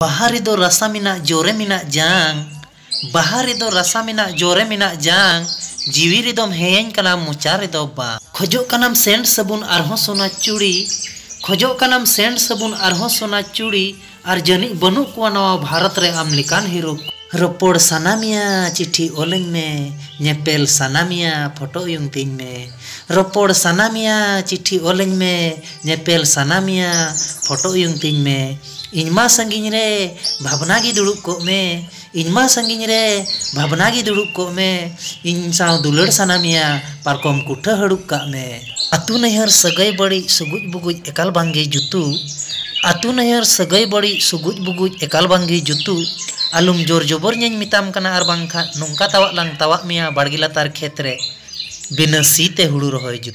Bahari do rasa mina jore mina jang. Bahari do rasa mina jore mina jang. Jiwi ridom heyen kana mucari do ba. Kojo kanam sen sabun arho sona curi. Kojo kanam sen sabun arho sona curi. Arjani bonu kuanawa baharat re amlikan hiruk. ᱨᱚᱯᱚᱲ ᱥᱟᱱᱟᱢᱮᱭᱟ ᱪᱤᱴᱷᱤ ᱚᱞᱟᱹᱧ ᱢᱮ ᱧᱮᱯᱮᱞ ᱥᱟᱱᱟᱢᱮᱭᱟ ᱯᱷᱳᱴᱳ ᱩᱭᱩᱝ ᱛᱤᱧ ᱢᱮ ᱨᱚᱯᱚᱲ ᱥᱟᱱᱟᱢᱮᱭᱟ ᱪᱤᱴᱷᱤ ᱚᱞᱟᱹᱧ ᱢᱮ ᱧᱮᱯᱮᱞ ᱥᱟᱱᱟᱢᱮᱭᱟ ᱯᱷᱳᱴᱳ ᱩᱭᱩᱝ ᱛᱤᱧ ᱢᱮ ᱤᱧ ᱢᱟ ᱥᱟᱺᱜᱤᱧ ᱨᱮ ᱵᱷᱟᱵᱽᱱᱟ ᱜᱮ ᱫᱩᱲᱩᱵ ᱠᱚᱜ ᱢᱮ ᱤᱧ ᱢᱟ ᱥᱟᱺᱜᱤᱧ ᱨᱮ ᱵᱷᱟᱵᱽᱱᱟ ᱜᱮ ᱫᱩᱲᱩᱵ ᱠᱚᱜ ᱢᱮ ᱤᱧ ᱥᱟᱶ ᱫᱩᱞᱟᱹᱲ ᱥᱟᱱᱟᱢᱮᱭᱟ ᱯᱟᱨᱠᱚᱢ ᱠᱩᱴᱷᱟᱹ ᱦᱟᱹᱲᱩᱵ ᱠᱟᱜ ᱢᱮ ᱟᱛᱩ ᱱᱟᱹᱭᱦᱟᱹᱨ ᱥᱟᱹᱜᱟᱹᱭ ᱵᱟᱹᱲᱤᱡ ᱥᱩᱜᱩᱡ ᱵᱩᱜᱩᱡ ᱮᱠᱟᱞ ᱵᱟᱝᱜᱮ ᱡᱩᱛᱩ ᱟᱛᱩ ᱱᱟᱹᱭᱦᱟᱹᱨ ᱥᱟᱹᱜᱟᱹᱭ ᱵᱟᱹᱲᱤᱡ ᱥᱩᱜᱩᱡ ᱵᱩᱜᱩᱡ ᱮᱠᱟᱞ ᱵᱟᱝᱜᱮ ᱡᱩᱛᱩ alum jor jobor nyany mitam kana ar bangkhan nungka tawak lang tawak mia bargi latar khetre binasi hulu rohoy